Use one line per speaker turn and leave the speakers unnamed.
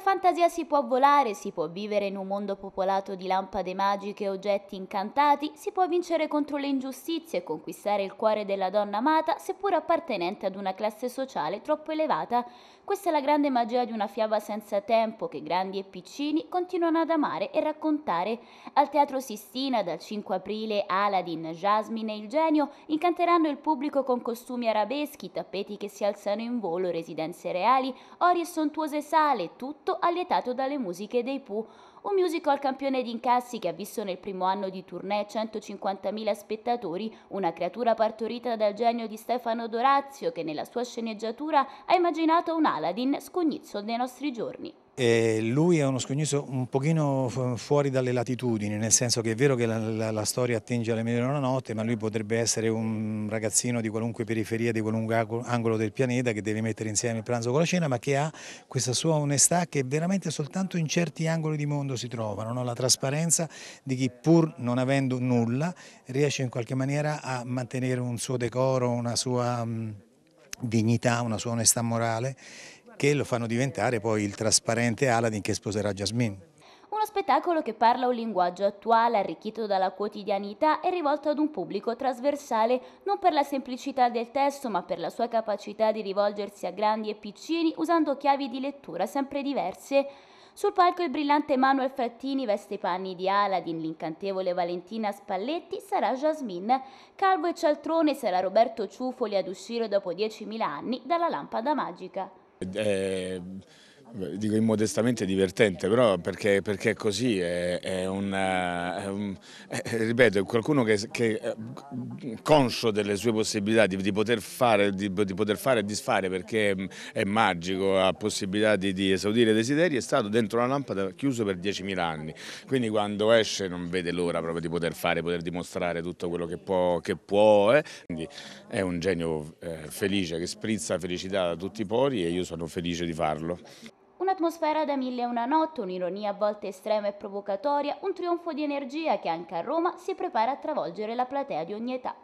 fantasia si può volare, si può vivere in un mondo popolato di lampade magiche e oggetti incantati, si può vincere contro le ingiustizie e conquistare il cuore della donna amata, seppur appartenente ad una classe sociale troppo elevata. Questa è la grande magia di una fiaba senza tempo che grandi e piccini continuano ad amare e raccontare. Al Teatro Sistina dal 5 aprile Aladdin, Jasmine e il genio incanteranno il pubblico con costumi arabeschi, tappeti che si alzano in volo, residenze reali, ori e sontuose sale, tutto effetto allietato dalle musiche dei Pooh un musical campione di incassi che ha visto nel primo anno di tournée 150.000 spettatori, una creatura partorita dal genio di Stefano Dorazio che nella sua sceneggiatura ha immaginato un Aladdin scognizzo dei nostri giorni.
E lui è uno scognizzo un pochino fuori dalle latitudini, nel senso che è vero che la, la, la storia attinge alle una notte, ma lui potrebbe essere un ragazzino di qualunque periferia, di qualunque angolo del pianeta che deve mettere insieme il pranzo con la cena, ma che ha questa sua onestà che veramente soltanto in certi angoli di mondo mondo si trovano, no? la trasparenza di chi pur non avendo nulla riesce in qualche maniera a mantenere un suo decoro, una sua mh, mm, dignità, una sua onestà morale che lo fanno diventare poi il trasparente Aladdin che sposerà Jasmine.
Uno spettacolo che parla un linguaggio attuale, arricchito dalla quotidianità e rivolto ad un pubblico trasversale, non per la semplicità del testo, ma per la sua capacità di rivolgersi a grandi e piccini usando chiavi di lettura sempre diverse. Sul palco il brillante Manuel Frattini veste i panni di Aladdin, l'incantevole Valentina Spalletti sarà Jasmine, Calvo e Cialtrone sarà Roberto Ciufoli ad uscire dopo 10.000 anni dalla lampada magica.
Eh dico immodestamente divertente, però perché, perché così è, è, un, ripeto, è qualcuno che, che è eh, conscio delle sue possibilità di, di poter fare, di, di, poter fare e disfare perché mm, è, magico, ha possibilità di, di, esaudire desideri, è stato dentro una lampada chiuso per 10.000 anni, quindi quando esce non vede l'ora proprio di poter fare, poter dimostrare tutto quello che può, che può eh. quindi è un genio eh, felice che sprizza felicità da tutti i pori e io sono felice di farlo.
Un'atmosfera da mille e una notte, un'ironia a volte estrema e provocatoria, un trionfo di energia che anche a Roma si prepara a travolgere la platea di ogni età.